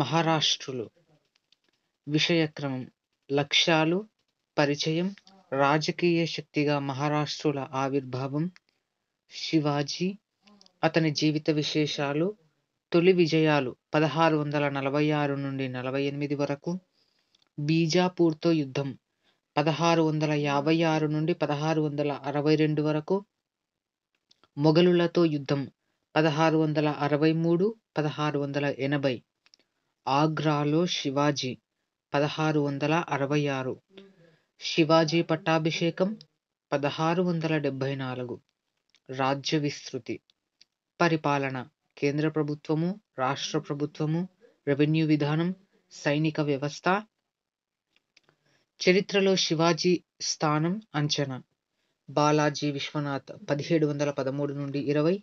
మహారాష్ట్రులు విషయక్రమం లక్ష్యాలు పరిచయం రాజకీయ శక్తిగా మహారాష్ట్రుల ఆవిర్భావం శివాజీ అతని జీవిత విశేషాలు తొలి విజయాలు పదహారు వందల నలభై ఆరు నుండి నలభై ఎనిమిది వరకు బీజాపూర్తో యుద్ధం పదహారు వందల యాభై ఆరు నుండి పదహారు వందల అరవై రెండు వరకు మొఘలులతో యుద్ధం పదహారు వందల అరవై మూడు పదహారు వందల ఎనభై ఆగ్రాలో శివాజీ పదహారు వందల అరవై ఆరు శివాజీ పట్టాభిషేకం పదహారు వందల డెబ్భై నాలుగు రాజ్య విస్తృతి పరిపాలన కేంద్ర ప్రభుత్వము రాష్ట్ర ప్రభుత్వము రెవెన్యూ విధానం సైనిక వ్యవస్థ చరిత్రలో శివాజీ స్థానం అంచనా బాలాజీ విశ్వనాథ్ పదిహేడు వందల పదమూడు నుండి ఇరవై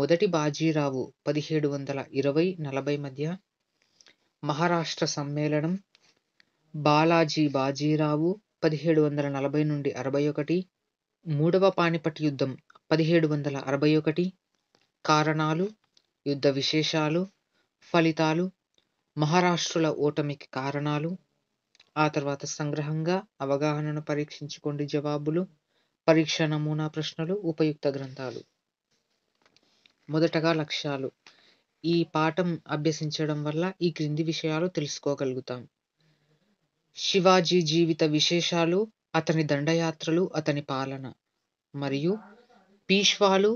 మొదటి బాజీరావు పదిహేడు వందల ఇరవై నలభై మధ్య మహారాష్ట్ర సమ్మేళనం బాలాజీ బాజీరావు పదిహేడు వందల నలభై నుండి అరవై ఒకటి మూడవ పానిపట్ యుద్ధం పదిహేడు వందల అరవై ఒకటి కారణాలు యుద్ధ విశేషాలు ఫలితాలు మహారాష్ట్రుల ఓటమికి కారణాలు ఆ తర్వాత సంగ్రహంగా అవగాహనను పరీక్షించుకోండి జవాబులు పరీక్ష నమూనా ప్రశ్నలు ఉపయుక్త గ్రంథాలు మొదటగా లక్ష్యాలు ఈ పాఠం అభ్యసించడం వల్ల ఈ క్రింది విషయాలు తెలుసుకోగలుగుతాం శివాజీ జీవిత విశేషాలు అతని దండయాత్రలు అతని పాలన మరియు పీష్వాలు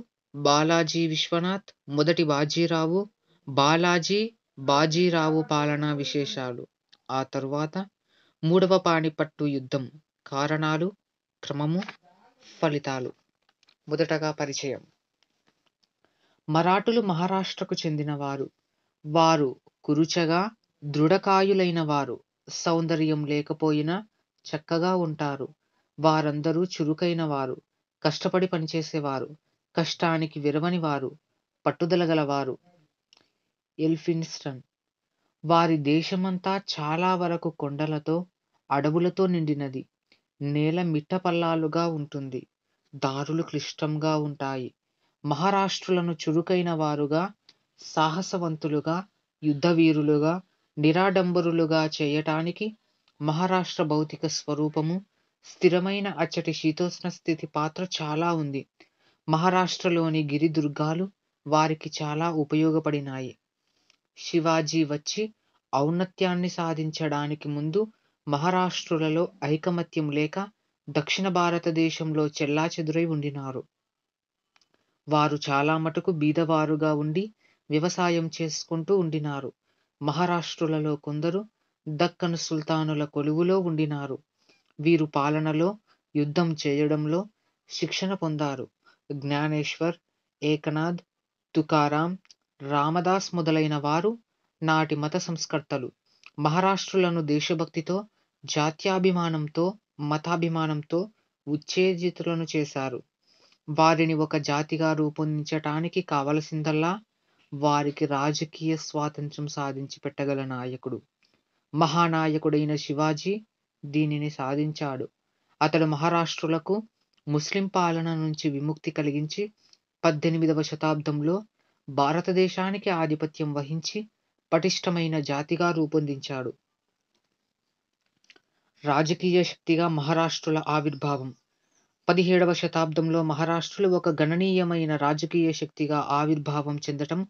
బాలాజీ విశ్వనాథ్ మొదటి బాజీరావు బాలాజీ బాజీరావు పాలనా విశేషాలు ఆ తరువాత మూడవ పాణిపట్టు యుద్ధం కారణాలు క్రమము ఫలితాలు మొదటగా పరిచయం మరాఠులు మహారాష్ట్రకు చెందినవారు వారు కురుచగా దృఢకాయులైన వారు సౌందర్యం లేకపోయినా చక్కగా ఉంటారు వారందరూ చురుకైన వారు కష్టపడి పనిచేసేవారు కష్టానికి విరవని వారు పట్టుదల గలవారు ఎల్ఫిన్స్టన్ వారి దేశమంతా చాలా వరకు కొండలతో అడవులతో నిండినది నేల మిట్టపల్లాలుగా ఉంటుంది దారులు క్లిష్టంగా ఉంటాయి మహారాష్ట్రులను చురుకైన వారుగా సాహసవంతులుగా యుద్ధవీరులుగా నిరాడంబరులుగా చేయటానికి మహారాష్ట్ర భౌతిక స్వరూపము స్థిరమైన అచ్చటి శీతోష్ణ స్థితి పాత్ర చాలా ఉంది మహారాష్ట్రలోని గిరిదుర్గాలు వారికి చాలా ఉపయోగపడినాయి శివాజీ వచ్చి ఔన్నత్యాన్ని సాధించడానికి ముందు మహారాష్ట్రులలో ఐకమత్యం లేక దక్షిణ భారతదేశంలో చెల్లాచెదురై ఉండినారు వారు చాలా మటుకు బీదవారుగా ఉండి వ్యవసాయం చేసుకుంటూ ఉండినారు మహారాష్ట్రులలో కొందరు దక్కను సుల్తానుల కొలువులో ఉండినారు వీరు పాలనలో యుద్ధం చేయడంలో శిక్షణ పొందారు జ్ఞానేశ్వర్ ఏకనాథ్ తుకారాం రామదాస్ మొదలైన వారు నాటి మత సంస్కర్తలు మహారాష్ట్రులను దేశభక్తితో జాత్యాభిమానంతో మతాభిమానంతో ఉత్తేజితులను చేశారు వారిని ఒక జాతిగా రూపొందించటానికి కావలసిందల్లా వారికి రాజకీయ స్వాతంత్రం సాధించి పెట్టగల నాయకుడు మహానాయకుడైన శివాజీ దీనిని సాధించాడు అతడు మహారాష్ట్రులకు ముస్లిం పాలన నుంచి విముక్తి కలిగించి పద్దెనిమిదవ శతాబ్దంలో భారతదేశానికి ఆధిపత్యం వహించి పటిష్టమైన జాతిగా రూపొందించాడు రాజకీయ శక్తిగా మహారాష్ట్రుల ఆవిర్భావం పదిహేడవ శతాబ్దంలో మహారాష్ట్రలో ఒక గణనీయమైన రాజకీయ శక్తిగా ఆవిర్భావం చెందటం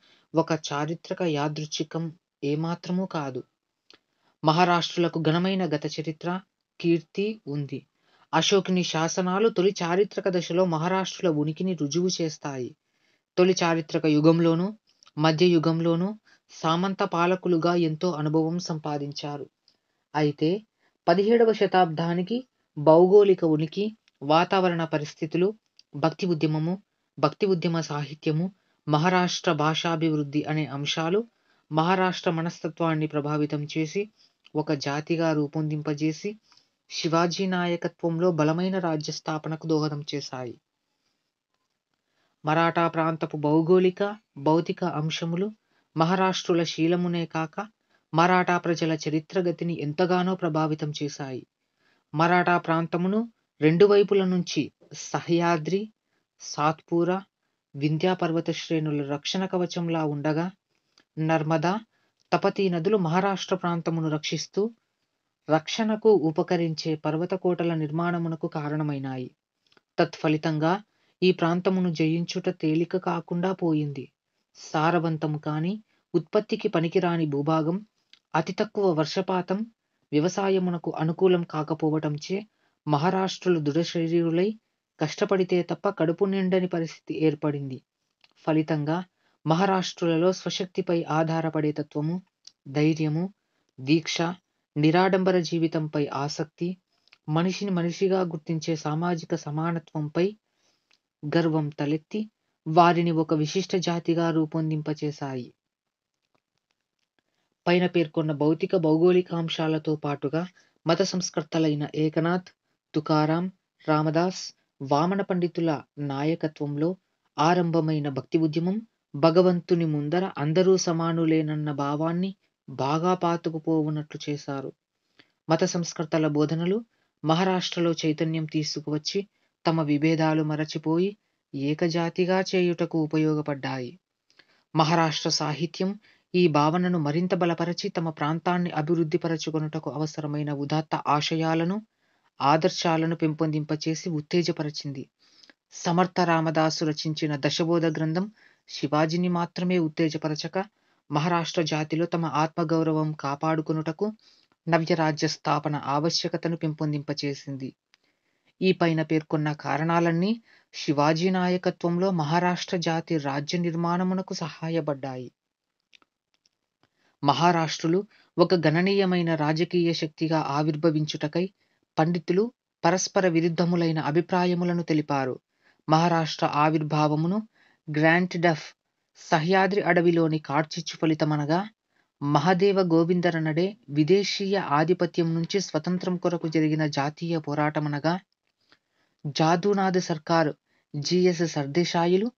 ఒక చారిత్రక యాదృచ్ఛికం ఏమాత్రమూ కాదు మహారాష్ట్రలకు ఘనమైన గత చరిత్ర కీర్తి ఉంది అశోకుని శాసనాలు తొలి చారిత్రక దశలో మహారాష్ట్రుల ఉనికిని రుజువు చేస్తాయి తొలి చారిత్రక యుగంలోనూ మధ్య సామంత పాలకులుగా ఎంతో అనుభవం సంపాదించారు అయితే పదిహేడవ శతాబ్దానికి భౌగోళిక ఉనికి వాతావరణ పరిస్థితులు భక్తి ఉద్యమము భక్తి ఉద్యమ సాహిత్యము మహారాష్ట్ర భాషాభివృద్ధి అనే అంశాలు మహారాష్ట్ర మనస్తత్వాన్ని ప్రభావితం చేసి ఒక జాతిగా రూపొందింపజేసి శివాజీ నాయకత్వంలో బలమైన రాజ్య స్థాపనకు దోహదం చేశాయి మరాఠా ప్రాంతపు భౌగోళిక భౌతిక అంశములు మహారాష్ట్రుల శీలమునే కాక మరాఠా ప్రజల చరిత్రగతిని ఎంతగానో ప్రభావితం చేశాయి మరాఠా ప్రాంతమును రెండు వైపుల నుంచి సహ్యాద్రి సాత్పురా వింధ్యాపర్వత శ్రేణులు రక్షణ కవచంలా ఉండగా నర్మదా తపతి నదులు మహారాష్ట్ర ప్రాంతమును రక్షిస్తూ రక్షణకు ఉపకరించే పర్వత కోటల నిర్మాణమునకు కారణమైనాయి తత్ఫలితంగా ఈ ప్రాంతమును జయించుట తేలిక కాకుండా పోయింది సారవంతము కాని ఉత్పత్తికి పనికిరాని భూభాగం అతి తక్కువ వర్షపాతం వ్యవసాయమునకు అనుకూలం కాకపోవటంచే మహారాష్ట్రులు దృఢశరీరులై కష్టపడితే తప్ప కడుపు నిండని పరిస్థితి ఏర్పడింది ఫలితంగా మహారాష్ట్రులలో స్వశక్తిపై ఆధారపడే తత్వము ధైర్యము దీక్ష నిరాడంబర జీవితంపై ఆసక్తి మనిషిని మనిషిగా గుర్తించే సామాజిక సమానత్వంపై గర్వం తలెత్తి వారిని ఒక విశిష్ట జాతిగా రూపొందింపచేశాయి పైన పేర్కొన్న భౌతిక భౌగోళిక అంశాలతో పాటుగా మత సంస్కర్తలైన ఏకనాథ్ తుకారాం రామదాస్ వామన పండితుల నాయకత్వంలో ఆరంభమైన భక్తి ఉద్యమం భగవంతుని ముందర అందరూ సమానులేనన్న భావాన్ని బాగా పాతుకుపోవునట్లు చేశారు మత సంస్కృతల బోధనలు మహారాష్ట్రలో చైతన్యం తీసుకువచ్చి తమ విభేదాలు మరచిపోయి ఏకజాతిగా చేయుటకు ఉపయోగపడ్డాయి మహారాష్ట్ర సాహిత్యం ఈ భావనను మరింత బలపరచి తమ ప్రాంతాన్ని అభివృద్ధిపరచుకొనుటకు అవసరమైన ఉదాత్త ఆశయాలను ఆదర్శాలను పెంపొందింపచేసి ఉత్తేజపరచింది సమర్థ రామదాసు రచించిన దశబోధ గ్రంథం శివాజీని మాత్రమే ఉత్తేజపరచక మహారాష్ట్ర జాతిలో తమ ఆత్మగౌరవం కాపాడుకునుటకు నవ్యరాజ్య స్థాపన ఆవశ్యకతను పెంపొందింపచేసింది ఈ పైన పేర్కొన్న కారణాలన్నీ శివాజీ నాయకత్వంలో మహారాష్ట్ర జాతి రాజ్య నిర్మాణమునకు సహాయపడ్డాయి మహారాష్ట్రులు ఒక గణనీయమైన రాజకీయ శక్తిగా ఆవిర్భవించుటకై పండితులు పరస్పర విరుద్ధములైన అభిప్రాయములను తెలిపారు మహారాష్ట్ర ఆవిర్భావమును గ్రాంట్ డఫ్ సహ్యాద్రి అడవిలోని కార్చిచ్చు ఫలితమనగా మహదేవ గోవిందరనడే విదేశీయ ఆధిపత్యం నుంచి స్వతంత్రం కొరకు జరిగిన జాతీయ పోరాటమనగా జాదునాథ్ సర్కారు జిఎస్ సర్దేశాయిలు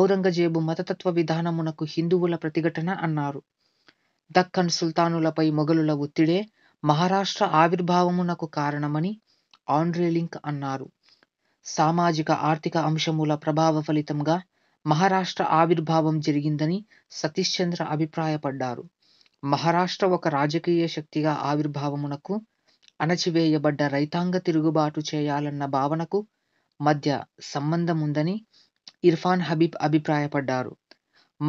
ఔరంగజేబు మతతత్వ విధానమునకు హిందువుల ప్రతిఘటన అన్నారు దక్కన్ సుల్తానులపై మొఘలుల ఒత్తిడే మహారాష్ట్ర ఆవిర్భావమునకు కారణమని ఆండ్రేలింక్ అన్నారు సామాజిక ఆర్థిక అంశముల ప్రభావ ఫలితంగా మహారాష్ట్ర ఆవిర్భావం జరిగిందని సతీష్ చంద్ర అభిప్రాయపడ్డారు మహారాష్ట్ర ఒక రాజకీయ శక్తిగా ఆవిర్భావమునకు అణచివేయబడ్డ రైతాంగ తిరుగుబాటు చేయాలన్న భావనకు మధ్య సంబంధం ఉందని ఇర్ఫాన్ హబీబ్ అభిప్రాయపడ్డారు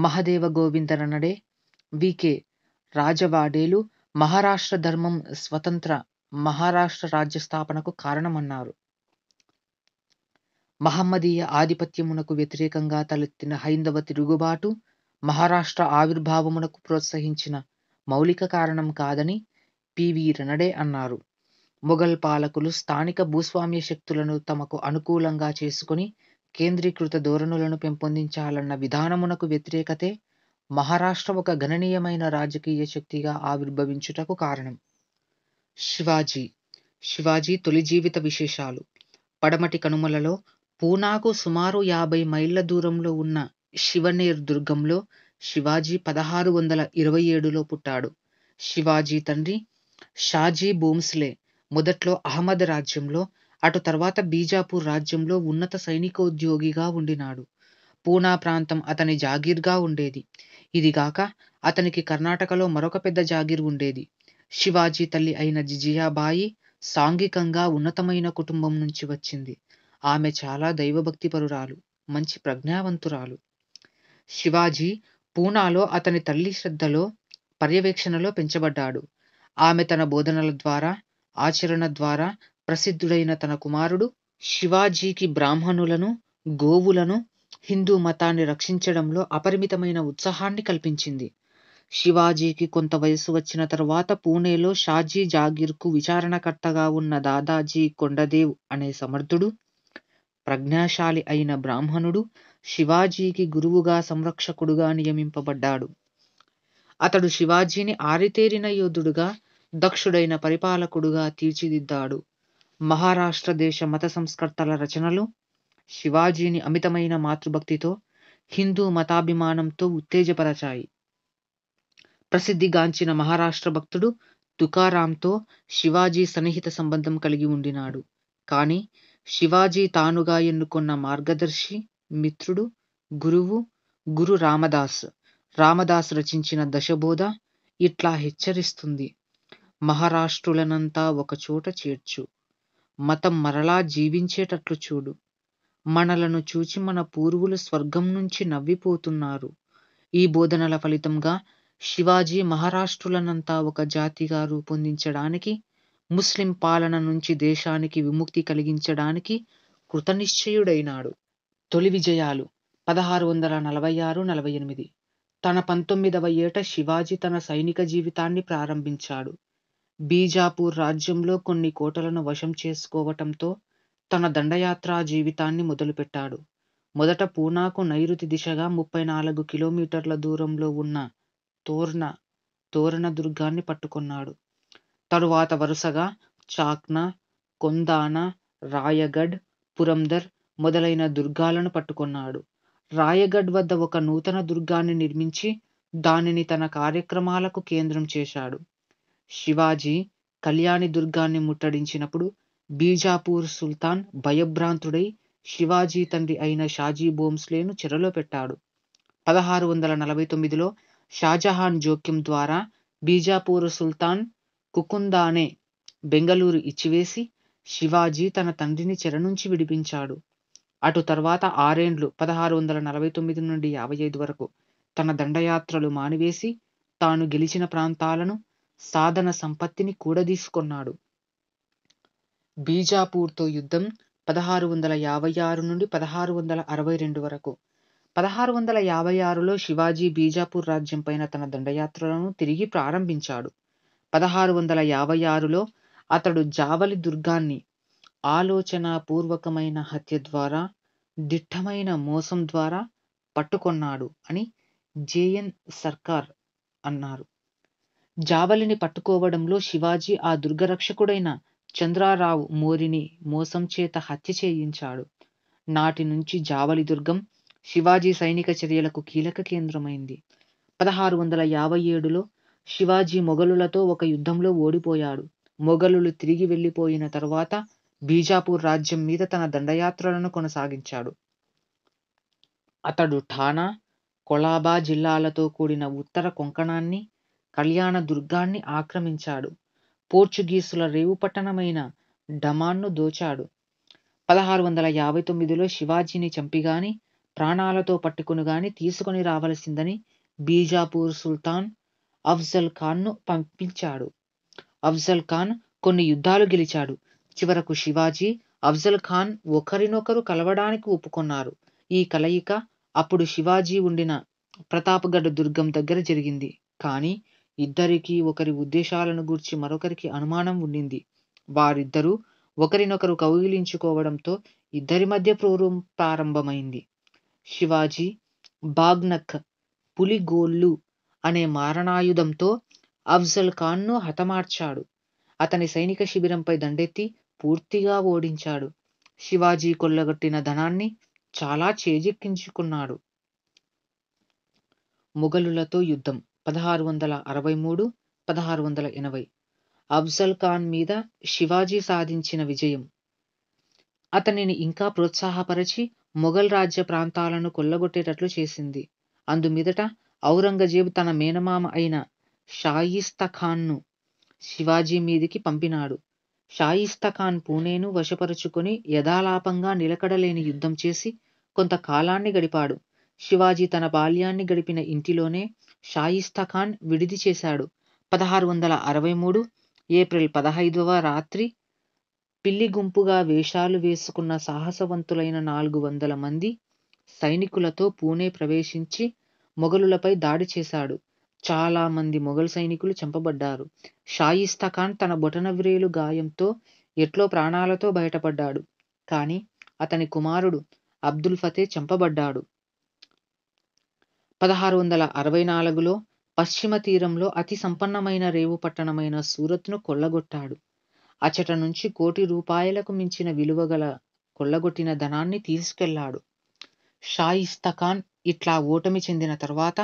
మహదేవ గోవిందననడే వికే రాజవాడేలు మహారాష్ట్ర ధర్మం స్వతంత్ర మహారాష్ట్ర రాజ్య స్థాపనకు కారణమన్నారు మహమ్మదీయ ఆధిపత్యమునకు వ్యతిరేకంగా తలెత్తిన హైందవ తిరుగుబాటు మహారాష్ట్ర ఆవిర్భావమునకు ప్రోత్సహించిన మౌలిక కారణం కాదని పివి రనడే అన్నారు మొఘల్ పాలకులు స్థానిక భూస్వామ్య శక్తులను తమకు అనుకూలంగా చేసుకుని కేంద్రీకృత ధోరణులను పెంపొందించాలన్న విధానమునకు వ్యతిరేకతే మహారాష్ట్ర ఒక గణనీయమైన రాజకీయ శక్తిగా ఆవిర్భవించుటకు కారణం శివాజీ శివాజీ తొలి జీవిత విశేషాలు పడమటి కనుమలలో పూనాకు సుమారు యాభై మైళ్ళ దూరంలో ఉన్న శివనేర్ దుర్గంలో శివాజీ పదహారు వందల ఇరవై ఏడులో పుట్టాడు శివాజీ తండ్రి షాజీ భూమ్స్లే మొదట్లో అహ్మద్ రాజ్యంలో అటు తర్వాత బీజాపూర్ రాజ్యంలో ఉన్నత సైనికోద్యోగిగా ఉండినాడు పూనా ప్రాంతం అతని జాగీర్గా ఉండేది ఇదిగాక అతనికి కర్ణాటకలో మరొక పెద్ద జాగీర్ ఉండేది శివాజీ తల్లి అయిన జిజియాబాయి సాంఘికంగా ఉన్నతమైన కుటుంబం నుంచి వచ్చింది ఆమె చాలా దైవభక్తిపరురాలు మంచి ప్రజ్ఞావంతురాలు శివాజీ పూనాలో అతని తల్లి శ్రద్ధలో పర్యవేక్షణలో పెంచబడ్డాడు ఆమె తన బోధనల ద్వారా ఆచరణ ద్వారా ప్రసిద్ధుడైన తన కుమారుడు శివాజీకి బ్రాహ్మణులను గోవులను హిందూ మతాన్ని రక్షించడంలో అపరిమితమైన ఉత్సాహాన్ని కల్పించింది. శివాజీకి కొంత వయసు వచ్చిన తరువాత పూణేలో షాజీ జాగీర్కు విచారణకర్తగా ఉన్న దాదాజీ కొండదేవ్ అనే సమర్థుడు, ప్రజ్ఞాశాలి అయిన బ్రాహ్మణుడు శివాజీకి గురువుగా, సంరక్షకుడుగా నియమింపబడ్డాడు. అతడు శివాజీని ఆరితేరిన యోధుడుగా, దక్షుడైన పరిపాలకుడుగా తీర్చిదిద్దాడు. మహారాష్ట్ర దేశ మత సంస్కర్తల రచనలు శివాజీని అమితమైన మాతృభక్తితో హిందూ మతాభిమానంతో ఉత్తేజపరచాయి ప్రసిద్ధిగాంచిన మహారాష్ట్ర భక్తుడు తుకారాంతో శివాజీ సన్నిహిత సంబంధం కలిగి ఉండినాడు కానీ శివాజీ తానుగా ఎన్నుకున్న మార్గదర్శి మిత్రుడు గురువు గురు రామదాస్ రామదాస్ రచించిన దశబోధ ఇట్లా హెచ్చరిస్తుంది మహారాష్ట్రులనంతా ఒకచోట చేర్చు మతం మరలా జీవించేటట్లు చూడు మనలను చూచి మన పూర్వులు స్వర్గం నుంచి నవ్విపోతున్నారు ఈ బోధనల ఫలితంగా శివాజీ మహారాష్ట్రులనంతా ఒక జాతిగా రూపొందించడానికి ముస్లిం పాలన నుంచి దేశానికి విముక్తి కలిగించడానికి కృతనిశ్చయుడైనాడు తొలి విజయాలు పదహారు వందల నలభై ఆరు నలభై ఎనిమిది తన పంతొమ్మిదవ ఏట శివాజీ తన సైనిక జీవితాన్ని ప్రారంభించాడు బీజాపూర్ రాజ్యంలో కొన్ని కోటలను వశం చేసుకోవటంతో తన దండయాత్రా జీవితాన్ని మొదలుపెట్టాడు మొదట పూనాకు నైరుతి దిశగా ముప్పై నాలుగు కిలోమీటర్ల దూరంలో ఉన్న తోర్ణ తోరణ దుర్గాన్ని పట్టుకున్నాడు తరువాత వరుసగా చాక్నా కొందాన రాయగఢ్ పురంధర్ మొదలైన దుర్గాలను పట్టుకున్నాడు రాయగఢ్ వద్ద ఒక నూతన దుర్గాన్ని నిర్మించి దానిని తన కార్యక్రమాలకు కేంద్రం చేశాడు శివాజీ కళ్యాణి దుర్గాన్ని ముట్టడించినప్పుడు బీజాపూర్ సుల్తాన్ భయభ్రాంతుడై శివాజీ తండ్రి అయిన షాజీ భోంస్లేను చెరలో పెట్టాడు పదహారు వందల నలభై తొమ్మిదిలో షాజహాన్ జోక్యం ద్వారా బీజాపూర్ సుల్తాన్ కుకుందానే బెంగళూరు ఇచ్చివేసి శివాజీ తన తండ్రిని చెర నుంచి విడిపించాడు అటు తర్వాత ఆరేండ్లు పదహారు వందల నలభై తొమ్మిది నుండి యాభై ఐదు వరకు తన దండయాత్రలు మానివేసి తాను గెలిచిన ప్రాంతాలను సాధన సంపత్తిని కూడదీసుకున్నాడు బీజాపూర్తో యుద్ధం పదహారు వందల యాభై ఆరు నుండి పదహారు వందల అరవై రెండు వరకు పదహారు వందల యాభై ఆరులో శివాజీ బీజాపూర్ రాజ్యం పైన తన దండయాత్రలను తిరిగి ప్రారంభించాడు పదహారు వందల యాభై ఆరులో అతడు జావలి దుర్గాన్ని ఆలోచనాపూర్వకమైన హత్య ద్వారా దిట్టమైన మోసం ద్వారా పట్టుకొన్నాడు అని జేఎన్ సర్కార్ అన్నారు జావలిని పట్టుకోవడంలో శివాజీ ఆ దుర్గరక్షకుడైన చంద్రారావు మోరిని మోసం చేత హత్య చేయించాడు నాటి నుంచి జావలి దుర్గం శివాజీ సైనిక చర్యలకు కీలక కేంద్రమైంది పదహారు వందల యాభై ఏడులో శివాజీ మొఘలులతో ఒక యుద్ధంలో ఓడిపోయాడు మొఘలులు తిరిగి వెళ్ళిపోయిన తరువాత బీజాపూర్ రాజ్యం మీద తన దండయాత్రలను కొనసాగించాడు అతడు ఠానా కొలాబా జిల్లాలతో కూడిన ఉత్తర కొంకణాన్ని కళ్యాణ దుర్గాన్ని ఆక్రమించాడు పోర్చుగీసుల రేవు పట్టణమైన డమాన్ను దోచాడు పదహారు వందల యాభై తొమ్మిదిలో శివాజీని చంపిగాని ప్రాణాలతో పట్టుకుని గాని తీసుకుని రావలసిందని బీజాపూర్ సుల్తాన్ అఫ్జల్ ఖాన్ను పంపించాడు అఫ్జల్ ఖాన్ కొన్ని యుద్ధాలు గెలిచాడు చివరకు శివాజీ అఫ్జల్ ఖాన్ ఒకరినొకరు కలవడానికి ఒప్పుకున్నారు ఈ కలయిక అప్పుడు శివాజీ ఉండిన ప్రతాప్గఢ్ దుర్గం దగ్గర జరిగింది కానీ ఇద్దరికీ ఒకరి ఉద్దేశాలను గూర్చి మరొకరికి అనుమానం ఉండింది వారిద్దరూ ఒకరినొకరు కౌగిలించుకోవడంతో ఇద్దరి మధ్య ప్రోరం ప్రారంభమైంది శివాజీ బాగ్నక్ పులిగోళ్ళు అనే మారణాయుధంతో అఫ్జల్ ఖాన్ను హతమార్చాడు అతని సైనిక శిబిరంపై దండెత్తి పూర్తిగా ఓడించాడు శివాజీ కొల్లగొట్టిన ధనాన్ని చాలా చేజిక్కించుకున్నాడు మొఘలులతో యుద్ధం పదహారు వందల అరవై మూడు పదహారు వందల ఎనభై అఫ్జల్ ఖాన్ మీద శివాజీ సాధించిన విజయం అతనిని ఇంకా ప్రోత్సాహపరచి మొఘల్ రాజ్య ప్రాంతాలను కొల్లగొట్టేటట్లు చేసింది అందుమీదట ఔరంగజేబ్ తన మేనమామ అయిన షాయిస్తఖాన్ను శివాజీ మీదికి పంపినాడు షాయిస్తఖాన్ పూణేను వశపరుచుకొని యథాలాపంగా నిలకడలేని యుద్ధం చేసి కొంతకాలాన్ని గడిపాడు శివాజీ తన బాల్యాన్ని గడిపిన ఇంటిలోనే షాయిస్తా ఖాన్ విడిది చేశాడు పదహారు వందల అరవై మూడు ఏప్రిల్ పదహైదవ రాత్రి పిల్లి గుంపుగా వేషాలు వేసుకున్న సాహసవంతులైన నాలుగు వందల మంది సైనికులతో పూణే ప్రవేశించి మొఘలులపై దాడి చేశాడు చాలా మంది మొఘల్ సైనికులు చంపబడ్డారు షాయిస్తా ఖాన్ తన బొటనవ్రేలు గాయంతో ఎట్లో ప్రాణాలతో బయటపడ్డాడు కానీ అతని కుమారుడు అబ్దుల్ ఫతే చంపబడ్డాడు పదహారు వందల అరవై నాలుగులో పశ్చిమ తీరంలో అతి సంపన్నమైన రేవు పట్టణమైన సూరత్ను కొల్లగొట్టాడు అచట నుంచి కోటి రూపాయలకు మించిన విలువగల కొల్లగొట్టిన ధనాన్ని తీసుకెళ్లాడు షాయిస్తఖాన్ ఇట్లా ఓటమి చెందిన తర్వాత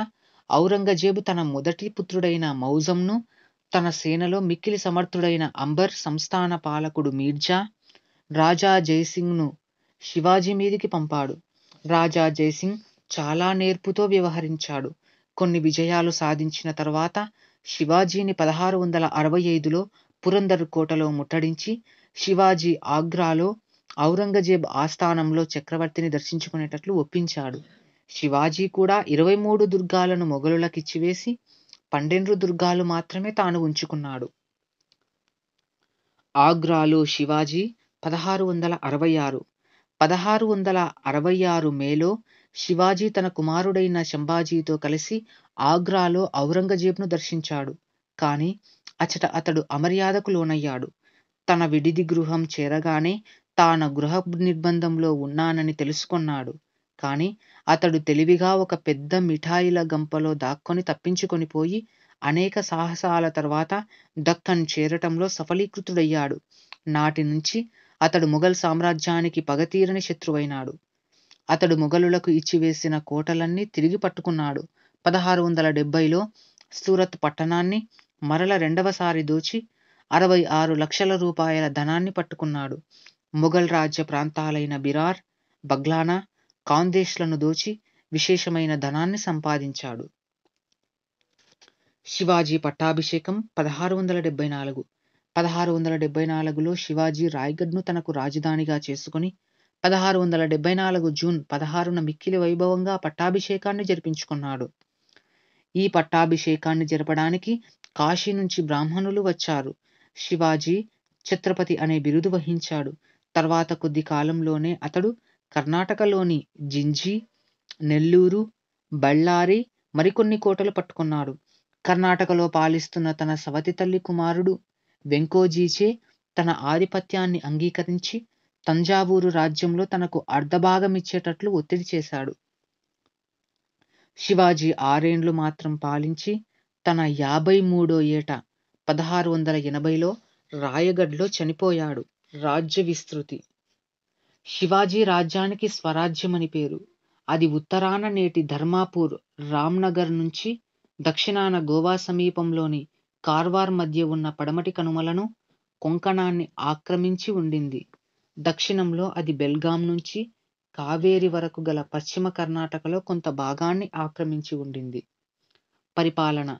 ఔరంగజేబు తన మొదటి పుత్రుడైన మౌజంను తన సేనలో మిక్కిలి సమర్థుడైన అంబర్ సంస్థాన పాలకుడు మీర్జా రాజా జయసింగ్ను శివాజీ మీదికి పంపాడు రాజా జయసింగ్ చాలా నేర్పుతో వ్యవహరించాడు కొన్ని విజయాలు సాధించిన తర్వాత శివాజీని పదహారు వందల అరవై ఐదులో పురందర్ కోటలో ముట్టడించి శివాజీ ఆగ్రాలో ఔరంగజేబ్ ఆస్థానంలో చక్రవర్తిని దర్శించుకునేటట్లు ఒప్పించాడు శివాజీ కూడా ఇరవై మూడు దుర్గాలను మొఘలులకిచ్చివేసి పండెండ్రు దుర్గాలు మాత్రమే తాను ఉంచుకున్నాడు ఆగ్రాలో శివాజీ పదహారు వందల అరవై ఆరు పదహారు వందల అరవై ఆరు మేలో శివాజీ తన కుమారుడైన శంభాజీతో కలిసి ఆగ్రాలో ఔరంగజేబ్ను దర్శించాడు కానీ అచట అతడు అమర్యాదకు లోనయ్యాడు తన విడిది గృహం చేరగానే తాన గృహ నిర్బంధంలో ఉన్నానని తెలుసుకున్నాడు కానీ అతడు తెలివిగా ఒక పెద్ద మిఠాయిల గంపలో దాక్కొని తప్పించుకొని పోయి అనేక సాహసాల తర్వాత దక్కన్ చేరటంలో సఫలీకృతుడయ్యాడు నాటి నుంచి అతడు మొఘల్ సామ్రాజ్యానికి పగతీరని శత్రువైనాడు అతడు మొఘలులకు ఇచ్చివేసిన కోటలన్నీ తిరిగి పట్టుకున్నాడు పదహారు వందల డెబ్బైలో సూరత్ పట్టణాన్ని మరల రెండవసారి దోచి అరవై ఆరు లక్షల రూపాయల ధనాన్ని పట్టుకున్నాడు మొఘల్ రాజ్య ప్రాంతాలైన బిరార్ బగ్లానా కాందేశ్లను దోచి విశేషమైన ధనాన్ని సంపాదించాడు శివాజీ పట్టాభిషేకం పదహారు వందల డెబ్బై నాలుగు పదహారు వందల డెబ్బై నాలుగులో శివాజీ రాయ్గఢ్ను తనకు రాజధానిగా చేసుకుని పదహారు వందల డెబ్బై నాలుగు జూన్ పదహారున మిక్కిలి వైభవంగా పట్టాభిషేకాన్ని జరిపించుకున్నాడు ఈ పట్టాభిషేకాన్ని జరపడానికి కాశీ నుంచి బ్రాహ్మణులు వచ్చారు శివాజీ ఛత్రపతి అనే బిరుదు వహించాడు తర్వాత కొద్ది కాలంలోనే అతడు కర్ణాటకలోని జింజి నెల్లూరు బళ్ళారి మరికొన్ని కోటలు పట్టుకున్నాడు కర్ణాటకలో పాలిస్తున్న తన సవతి తల్లి కుమారుడు వెంకోజీచే తన ఆధిపత్యాన్ని అంగీకరించి తంజావూరు రాజ్యంలో తనకు అర్ధభాగం ఇచ్చేటట్లు ఒత్తిడి చేశాడు శివాజీ ఆరేండ్లు మాత్రం పాలించి తన యాభై మూడో ఏట పదహారు వందల ఎనభైలో రాయగఢ్లో చనిపోయాడు రాజ్య విస్తృతి శివాజీ రాజ్యానికి స్వరాజ్యమని పేరు అది ఉత్తరాన నేటి ధర్మాపూర్ రామ్నగర్ నుంచి దక్షిణాన గోవా సమీపంలోని కార్వార్ మధ్య ఉన్న పడమటి కనుమలను కొంకణాన్ని ఆక్రమించి ఉండింది దక్షిణంలో అది బెల్గాం నుంచి కావేరి వరకు గల పశ్చిమ కర్ణాటకలో కొంత భాగాన్ని ఆక్రమించి ఉండింది పరిపాలన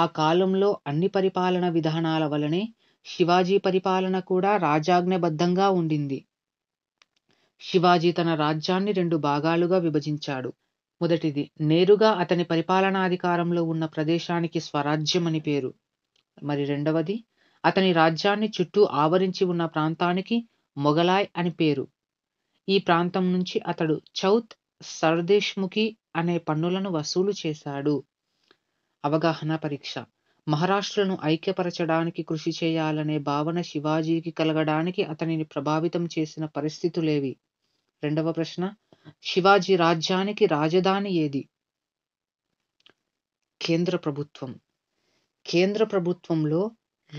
ఆ కాలంలో అన్ని పరిపాలన విధానాల వలనే శివాజీ పరిపాలన కూడా రాజాజ్ఞబద్ధంగా ఉండింది శివాజీ తన రాజ్యాన్ని రెండు భాగాలుగా విభజించాడు మొదటిది నేరుగా అతని పరిపాలనాధికారంలో ఉన్న ప్రదేశానికి స్వరాజ్యం అని పేరు మరి రెండవది అతని రాజ్యాన్ని చుట్టూ ఆవరించి ఉన్న ప్రాంతానికి మొఘలాయ్ అని పేరు ఈ ప్రాంతం నుంచి అతడు చౌత్ సర్దేశ్ముఖి అనే పన్నులను వసూలు చేశాడు అవగాహన పరీక్ష మహారాష్ట్రను ఐక్యపరచడానికి కృషి చేయాలనే భావన శివాజీకి కలగడానికి అతనిని ప్రభావితం చేసిన పరిస్థితులేవి రెండవ ప్రశ్న శివాజీ రాజ్యానికి రాజధాని ఏది కేంద్ర ప్రభుత్వం కేంద్ర ప్రభుత్వంలో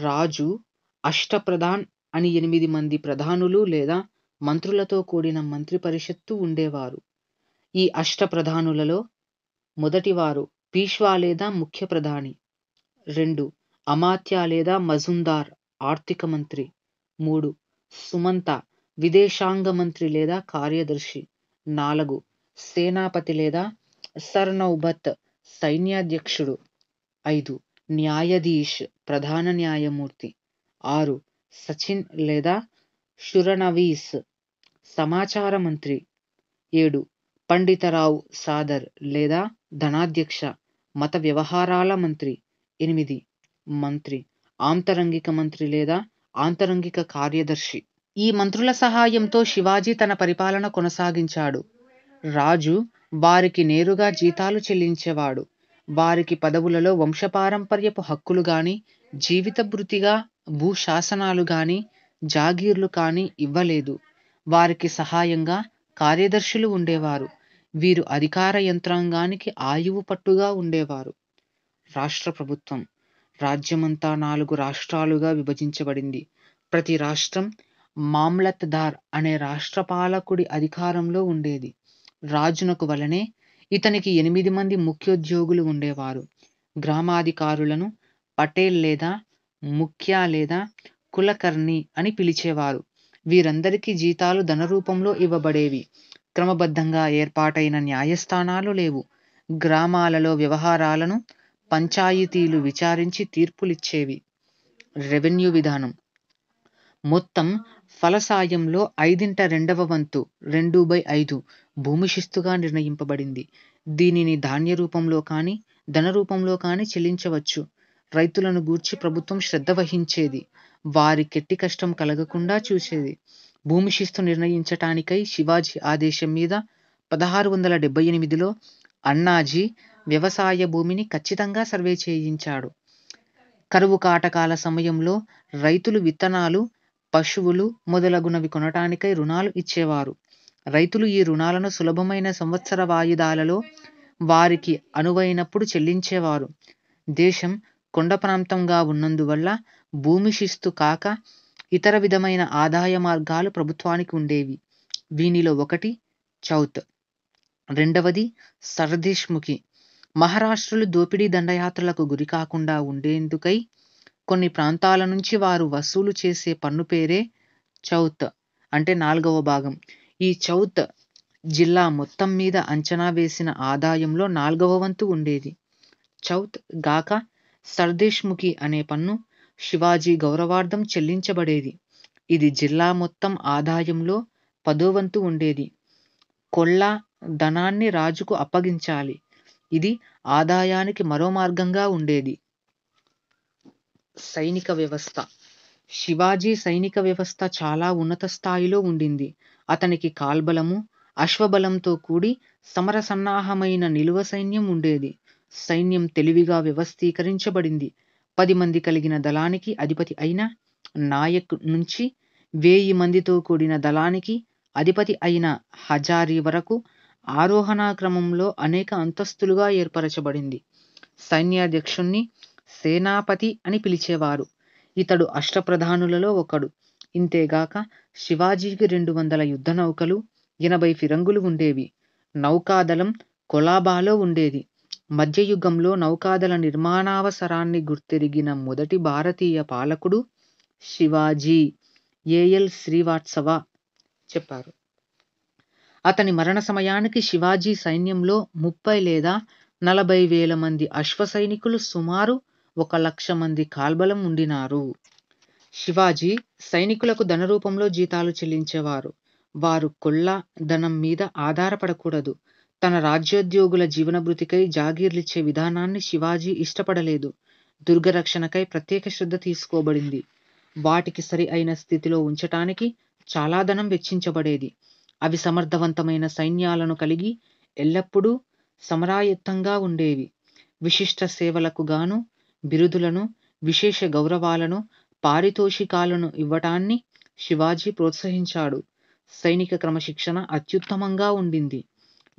రాజు అష్టప్రధాన్ అని ఎనిమిది మంది ప్రధానులు లేదా మంత్రులతో కూడిన మంత్రి పరిషత్తు ఉండేవారు ఈ అష్ట ప్రధానులలో మొదటివారు పీష్వా లేదా ముఖ్య ప్రధాని రెండు అమాత్య లేదా మజుందార్ ఆర్థిక మంత్రి మూడు సుమంత విదేశాంగ మంత్రి లేదా కార్యదర్శి నాలుగు సేనాపతి లేదా సర్నౌబత్ సైన్యాధ్యక్షుడు ఐదు న్యాయధీష్ ప్రధాన న్యాయమూర్తి ఆరు సచిన్ లేదా షురణవీస్ సమాచార మంత్రి ఏడు పండితరావు సాదర్ లేదా ధనాధ్యక్ష మత వ్యవహారాల మంత్రి ఎనిమిది మంత్రి ఆంతరంగిక మంత్రి లేదా ఆంతరంగిక కార్యదర్శి ఈ మంత్రుల సహాయంతో శివాజీ తన పరిపాలన కొనసాగించాడు రాజు వారికి నేరుగా జీతాలు చెల్లించేవాడు వారికి పదవులలో వంశపారంపర్యపు హక్కులు గాని జీవిత భృతిగా భూశాసనాలు గాని జాగీర్లు కానీ ఇవ్వలేదు వారికి సహాయంగా కార్యదర్శులు ఉండేవారు వీరు అధికార యంత్రాంగానికి ఆయువు పట్టుగా ఉండేవారు రాష్ట్ర ప్రభుత్వం రాజ్యమంతా నాలుగు రాష్ట్రాలుగా విభజించబడింది ప్రతి రాష్ట్రం మామ్లత్దార్ అనే రాష్ట్ర పాలకుడి అధికారంలో ఉండేది రాజునకు వలనే ఇతనికి ఎనిమిది మంది ముఖ్యోద్యోగులు ఉండేవారు గ్రామాధికారులను పటేల్ లేదా ముఖ్య లేదా కులకర్ణి అని పిలిచేవారు వీరందరికీ జీతాలు ధనరూపంలో ఇవ్వబడేవి క్రమబద్ధంగా ఏర్పాటైన న్యాయస్థానాలు లేవు గ్రామాలలో వ్యవహారాలను పంచాయతీలు విచారించి తీర్పులిచ్చేవి రెవెన్యూ విధానం మొత్తం ఫలసాయంలో ఐదింట రెండవ వంతు రెండు బై ఐదు భూమి శిస్తుగా నిర్ణయింపబడింది దీనిని ధాన్య రూపంలో కానీ ధన రూపంలో కానీ చెల్లించవచ్చు రైతులను గూర్చి ప్రభుత్వం శ్రద్ధ వహించేది వారి కెట్టి కష్టం కలగకుండా చూసేది భూమి శిస్తు నిర్ణయించటానికై శివాజీ ఆదేశం మీద పదహారు వందల డెబ్బై ఎనిమిదిలో అన్నాజీ వ్యవసాయ భూమిని ఖచ్చితంగా సర్వే చేయించాడు కరువు కాటకాల సమయంలో రైతులు విత్తనాలు పశువులు మొదలగునవి కొనటానికై రుణాలు ఇచ్చేవారు రైతులు ఈ రుణాలను సులభమైన సంవత్సర వాయిదాలలో వారికి అనువైనప్పుడు చెల్లించేవారు దేశం కొండ ప్రాంతంగా ఉన్నందువల్ల భూమి శిస్తు కాక ఇతర విధమైన ఆదాయ మార్గాలు ప్రభుత్వానికి ఉండేవి వీనిలో ఒకటి చౌత్ రెండవది సర్దేశ్ముఖి మహారాష్ట్రులు దోపిడీ దండయాత్రలకు గురి కాకుండా ఉండేందుకై కొన్ని ప్రాంతాల నుంచి వారు వసూలు చేసే పన్ను పేరే చౌత్ అంటే నాలుగవ భాగం ఈ చౌత్ జిల్లా మొత్తం మీద అంచనా వేసిన ఆదాయంలో నాలుగవ వంతు ఉండేది చౌత్ గాక సర్దేశ్ముఖి అనే పన్ను శివాజీ గౌరవార్థం చెల్లించబడేది ఇది జిల్లా మొత్తం ఆదాయంలో పదోవంతు ఉండేది కొల్లా ధనాన్ని రాజుకు అప్పగించాలి ఇది ఆదాయానికి మరో మార్గంగా ఉండేది సైనిక వ్యవస్థ శివాజీ సైనిక వ్యవస్థ చాలా ఉన్నత స్థాయిలో ఉండింది అతనికి కాల్బలము అశ్వబలంతో కూడి సమర సన్నాహమైన నిలువ సైన్యం ఉండేది సైన్యం తెలివిగా వ్యవస్థీకరించబడింది పది మంది కలిగిన దళానికి అధిపతి అయిన నాయక్ నుంచి వెయ్యి మందితో కూడిన దళానికి అధిపతి అయిన హజారీ వరకు ఆరోహణ క్రమంలో అనేక అంతస్తులుగా ఏర్పరచబడింది సైన్యాధ్యక్షుణ్ణి సేనాపతి అని పిలిచేవారు ఇతడు అష్టప్రధానులలో ఒకడు ఇంతేగాక శివాజీకి రెండు వందల యుద్ధ నౌకలు ఎనభై ఫిరంగులు ఉండేవి నౌకాదళం కొలాబాలో ఉండేది మధ్యయుగంలో నౌకాదళ నిర్మాణావసరాన్ని గుర్తెరిగిన మొదటి భారతీయ పాలకుడు శివాజీ ఏఎల్ శ్రీవాత్సవ చెప్పారు అతని మరణ సమయానికి శివాజీ సైన్యంలో ముప్పై లేదా నలభై వేల మంది అశ్వ సైనికులు సుమారు ఒక లక్ష మంది కాల్బలం ఉండినారు శివాజీ సైనికులకు ధన రూపంలో జీతాలు చెల్లించేవారు వారు కొల్ల ధనం మీద ఆధారపడకూడదు తన రాజ్యోద్యోగుల జీవనభృతికై జాగీర్లిచ్చే విధానాన్ని శివాజీ ఇష్టపడలేదు దుర్గరక్షణకై ప్రత్యేక శ్రద్ధ తీసుకోబడింది వాటికి సరి అయిన స్థితిలో ఉంచటానికి చాలా ధనం వెచ్చించబడేది అవి సమర్థవంతమైన సైన్యాలను కలిగి ఎల్లప్పుడూ సమరాయత్తంగా ఉండేవి విశిష్ట సేవలకు గాను బిరుదులను విశేష గౌరవాలను పారితోషికాలను ఇవ్వటాన్ని శివాజీ ప్రోత్సహించాడు సైనిక క్రమశిక్షణ అత్యుత్తమంగా ఉండింది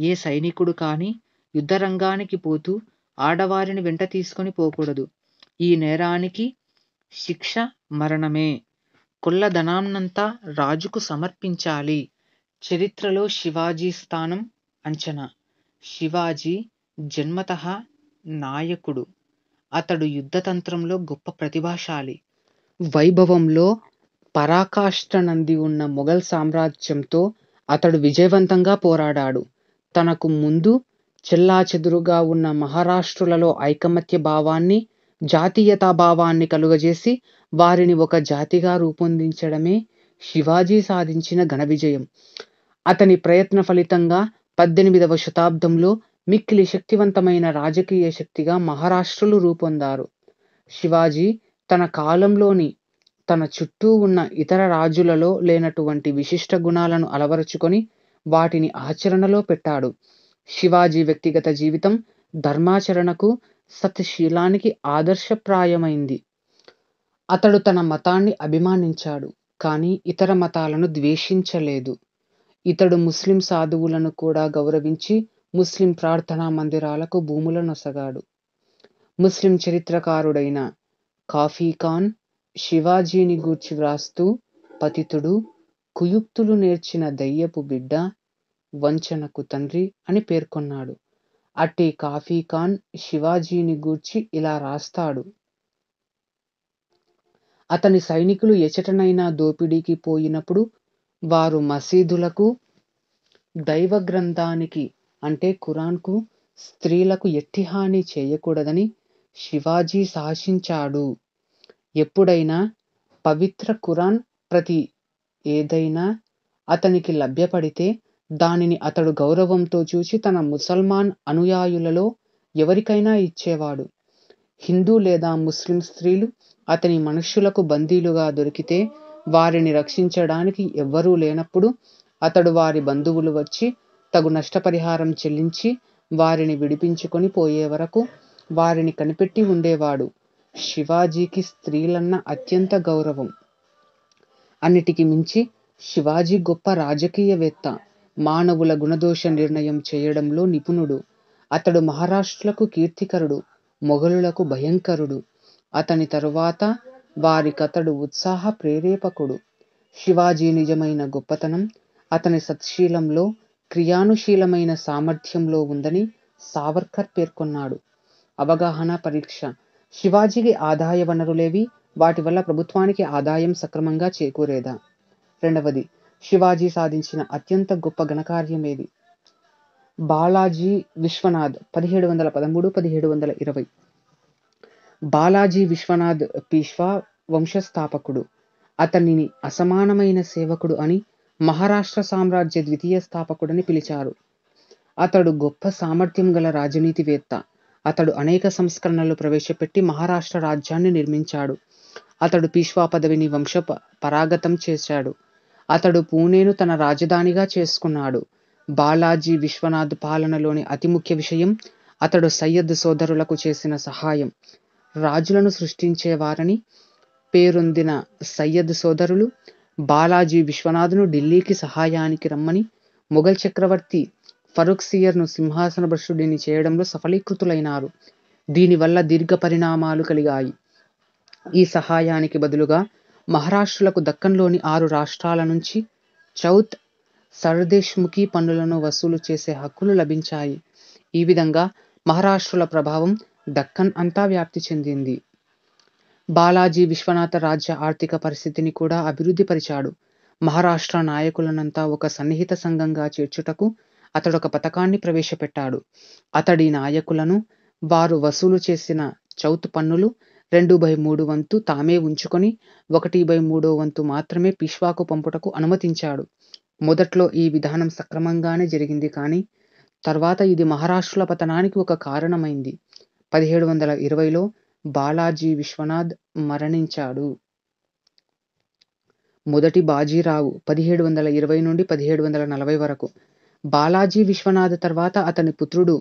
ఏ సైనికుడు కానీ యుద్ధరంగానికి పోతూ ఆడవారిని వెంట తీసుకొని పోకూడదు ఈ నేరానికి శిక్ష మరణమే ధనాన్నంతా రాజుకు సమర్పించాలి చరిత్రలో శివాజీ స్థానం అంచనా శివాజీ జన్మత నాయకుడు అతడు యుద్ధతంత్రంలో గొప్ప ప్రతిభాశాలి వైభవంలో పరాకాష్ఠనంది ఉన్న మొఘల్ సామ్రాజ్యంతో అతడు విజయవంతంగా పోరాడాడు తనకు ముందు చెల్లాచెదురుగా ఉన్న మహారాష్ట్రులలో ఐకమత్య భావాన్ని జాతీయతా భావాన్ని కలుగజేసి వారిని ఒక జాతిగా రూపొందించడమే శివాజీ సాధించిన ఘన విజయం అతని ప్రయత్న ఫలితంగా పద్దెనిమిదవ శతాబ్దంలో మిక్కిలి శక్తివంతమైన రాజకీయ శక్తిగా మహారాష్ట్రులు రూపొందారు శివాజీ తన కాలంలోని తన చుట్టూ ఉన్న ఇతర రాజులలో లేనటువంటి విశిష్ట గుణాలను అలవరుచుకొని వాటిని ఆచరణలో పెట్టాడు శివాజీ వ్యక్తిగత జీవితం ధర్మాచరణకు సత్యశీలానికి ఆదర్శప్రాయమైంది అతడు తన మతాన్ని అభిమానించాడు కానీ ఇతర మతాలను ద్వేషించలేదు ఇతడు ముస్లిం సాధువులను కూడా గౌరవించి ముస్లిం ప్రార్థనా మందిరాలకు భూములనొసగాడు ముస్లిం చరిత్రకారుడైన కాఫీ ఖాన్ శివాజీని గూర్చి వ్రాస్తూ పతితుడు కుయుక్తులు నేర్చిన దయ్యపు బిడ్డ వంచనకు తండ్రి అని పేర్కొన్నాడు అట్టి కాఫీ ఖాన్ శివాజీని గూర్చి ఇలా రాస్తాడు అతని సైనికులు ఎచటనైనా దోపిడీకి పోయినప్పుడు వారు మసీదులకు దైవ గ్రంథానికి అంటే ఖురాన్కు స్త్రీలకు ఎట్టి హాని చేయకూడదని శివాజీ శాసించాడు ఎప్పుడైనా పవిత్ర కురాన్ ప్రతి ఏదైనా అతనికి లభ్యపడితే దానిని అతడు గౌరవంతో చూచి తన ముసల్మాన్ అనుయాయులలో ఎవరికైనా ఇచ్చేవాడు హిందూ లేదా ముస్లిం స్త్రీలు అతని మనుష్యులకు బందీలుగా దొరికితే వారిని రక్షించడానికి ఎవ్వరూ లేనప్పుడు అతడు వారి బంధువులు వచ్చి తగు నష్టపరిహారం చెల్లించి వారిని విడిపించుకొని పోయే వరకు వారిని కనిపెట్టి ఉండేవాడు శివాజీకి స్త్రీలన్న అత్యంత గౌరవం అన్నిటికీ మించి శివాజీ గొప్ప రాజకీయవేత్త మానవుల గుణదోష నిర్ణయం చేయడంలో నిపుణుడు అతడు మహారాష్ట్రకు కీర్తికరుడు మొఘలులకు భయంకరుడు అతని తరువాత వారికతడు ఉత్సాహ ప్రేరేపకుడు శివాజీ నిజమైన గొప్పతనం అతని సత్శీలంలో క్రియానుశీలమైన సామర్థ్యంలో ఉందని సావర్కర్ పేర్కొన్నాడు అవగాహన పరీక్ష శివాజీకి ఆదాయ వనరులేవి వాటి వల్ల ప్రభుత్వానికి ఆదాయం సక్రమంగా చేకూరేదా రెండవది శివాజీ సాధించిన అత్యంత గొప్ప ఘనకార్యం ఏది బాలాజీ విశ్వనాథ్ పదిహేడు వందల పదమూడు పదిహేడు వందల ఇరవై బాలాజీ విశ్వనాథ్ పీష్వా వంశస్థాపకుడు అతనిని అసమానమైన సేవకుడు అని మహారాష్ట్ర సామ్రాజ్య ద్వితీయ స్థాపకుడని పిలిచారు అతడు గొప్ప సామర్థ్యం గల రాజనీతివేత్త అతడు అనేక సంస్కరణలు ప్రవేశపెట్టి మహారాష్ట్ర రాజ్యాన్ని నిర్మించాడు అతడు పీష్వా పదవిని వంశ పరాగతం చేశాడు అతడు పూణేను తన రాజధానిగా చేసుకున్నాడు బాలాజీ విశ్వనాథ్ పాలనలోని అతి ముఖ్య విషయం అతడు సయ్యద్ సోదరులకు చేసిన సహాయం రాజులను సృష్టించేవారని పేరొందిన సయ్యద్ సోదరులు బాలాజీ విశ్వనాథ్ను ఢిల్లీకి సహాయానికి రమ్మని మొఘల్ చక్రవర్తి ఫరూక్ సింహాసన భ్రష్టుడిని చేయడంలో సఫలీకృతులైనారు దీనివల్ల దీర్ఘ పరిణామాలు కలిగాయి ఈ సహాయానికి బదులుగా మహారాష్ట్రలకు దక్కన్లోని ఆరు రాష్ట్రాల నుంచి చౌత్ సర్దేశ్ముఖీ పన్నులను వసూలు చేసే హక్కులు లభించాయి ఈ విధంగా మహారాష్ట్రల ప్రభావం దక్కన్ అంతా వ్యాప్తి చెందింది బాలాజీ విశ్వనాథ రాజ్య ఆర్థిక పరిస్థితిని కూడా అభివృద్ధి పరిచాడు మహారాష్ట్ర నాయకులనంతా ఒక సన్నిహిత సంఘంగా చేర్చుటకు అతడొక పథకాన్ని ప్రవేశపెట్టాడు అతడి నాయకులను వారు వసూలు చేసిన చౌత్ పన్నులు రెండు బై మూడు వంతు తామే ఉంచుకొని ఒకటి బై మూడో వంతు మాత్రమే పిష్వాకు పంపుటకు అనుమతించాడు మొదట్లో ఈ విధానం సక్రమంగానే జరిగింది కానీ తర్వాత ఇది మహారాష్ట్రుల పతనానికి ఒక కారణమైంది పదిహేడు వందల ఇరవైలో బాలాజీ విశ్వనాథ్ మరణించాడు మొదటి బాజీరావు పదిహేడు వందల ఇరవై నుండి పదిహేడు వందల నలభై వరకు బాలాజీ విశ్వనాథ్ తర్వాత అతని పుత్రుడు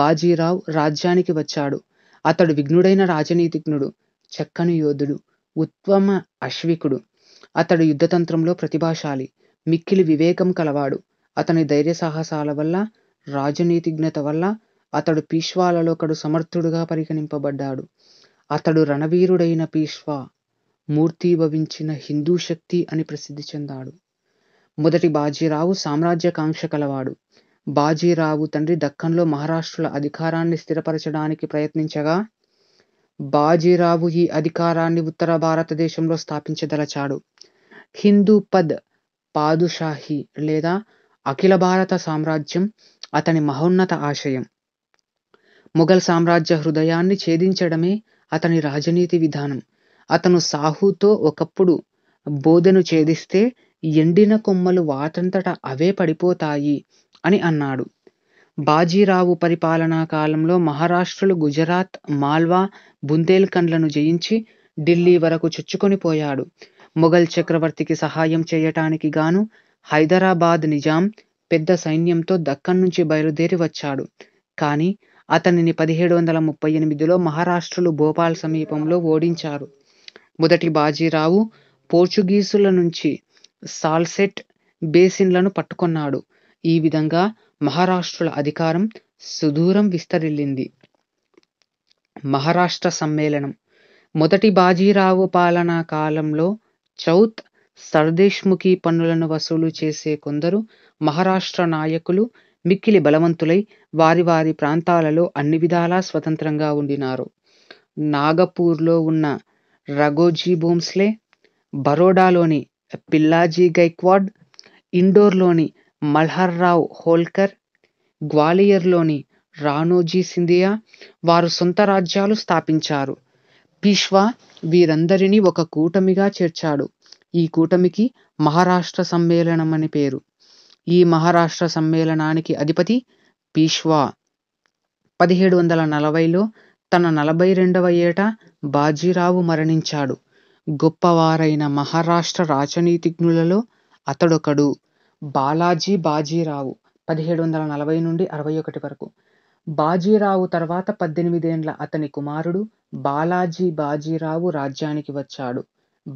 బాజీరావు రాజ్యానికి వచ్చాడు అతడు విఘ్నుడైన రాజనీతిజ్ఞుడు చక్కని యోధుడు ఉత్తమ అశ్వికుడు అతడు యుద్ధతంత్రంలో ప్రతిభాశాలి మిక్కిలి వివేకం కలవాడు అతని ధైర్య సాహసాల వల్ల రాజనీతిజ్ఞత వల్ల అతడు పీష్వాలలో ఒకడు సమర్థుడుగా పరిగణింపబడ్డాడు అతడు రణవీరుడైన పీష్వా భవించిన హిందూ శక్తి అని ప్రసిద్ధి చెందాడు మొదటి బాజీరావు సామ్రాజ్యకాంక్ష కలవాడు బాజీరావు తండ్రి దక్కన్లో మహారాష్ట్రుల అధికారాన్ని స్థిరపరచడానికి ప్రయత్నించగా బాజీరావు ఈ అధికారాన్ని ఉత్తర భారతదేశంలో స్థాపించదలచాడు పద్ పాదుషాహి లేదా అఖిల భారత సామ్రాజ్యం అతని మహోన్నత ఆశయం మొఘల్ సామ్రాజ్య హృదయాన్ని ఛేదించడమే అతని రాజనీతి విధానం అతను సాహుతో ఒకప్పుడు బోధను ఛేదిస్తే ఎండిన కొమ్మలు వాటంతట అవే పడిపోతాయి అని అన్నాడు బాజీరావు పరిపాలనా కాలంలో మహారాష్ట్రలు గుజరాత్ మాల్వా బుందేల్ఖండ్లను జయించి ఢిల్లీ వరకు చొచ్చుకొని పోయాడు మొఘల్ చక్రవర్తికి సహాయం చేయటానికి గాను హైదరాబాద్ నిజాం పెద్ద సైన్యంతో దక్కన్ నుంచి బయలుదేరి వచ్చాడు కానీ అతనిని పదిహేడు వందల ముప్పై ఎనిమిదిలో మహారాష్ట్రలు భోపాల్ సమీపంలో ఓడించారు మొదటి బాజీరావు పోర్చుగీసుల నుంచి సాల్సెట్ బేసిన్లను పట్టుకున్నాడు ఈ విధంగా మహారాష్ట్రుల అధికారం సుదూరం విస్తరిల్లింది మహారాష్ట్ర సమ్మేళనం మొదటి బాజీరావు పాలనా కాలంలో చౌత్ సర్దేశ్ముఖి పన్నులను వసూలు చేసే కొందరు మహారాష్ట్ర నాయకులు మిక్కిలి బలవంతులై వారి వారి ప్రాంతాలలో అన్ని విధాలా స్వతంత్రంగా ఉండినారు నాగపూర్లో ఉన్న రఘోజీ భోంస్లే బరోడాలోని పిల్లాజీ గైక్వాడ్ ఇండోర్లోని మల్హర్రావు హోల్కర్, గ్వాలియర్లోని రాణోజీ సింధియా వారు సొంత రాజ్యాలు స్థాపించారు. పీష్వా వీరందరినీ ఒక కూటమిగా చేర్చాడు. ఈ కూటమికి మహారాష్ట్ర సమ్మేళనమని పేరు. ఈ మహారాష్ట్ర సమ్మేళనానికి అధిపతి పీష్వా. పదిహేడు వందల నలభైలో తన నలభై రెండవ ఏట బాజీరావు మరణించాడు. గొప్పవారైన మహారాష్ట్ర రాచనీతిజ్ఞులలో అతడొకడు. బాలాజీ బాజీరావు పదిహేడు వందల నలభై నుండి అరవై ఒకటి వరకు బాజీరావు తర్వాత పద్దెనిమిదేండ్ల అతని కుమారుడు బాలాజీ బాజీరావు రాజ్యానికి వచ్చాడు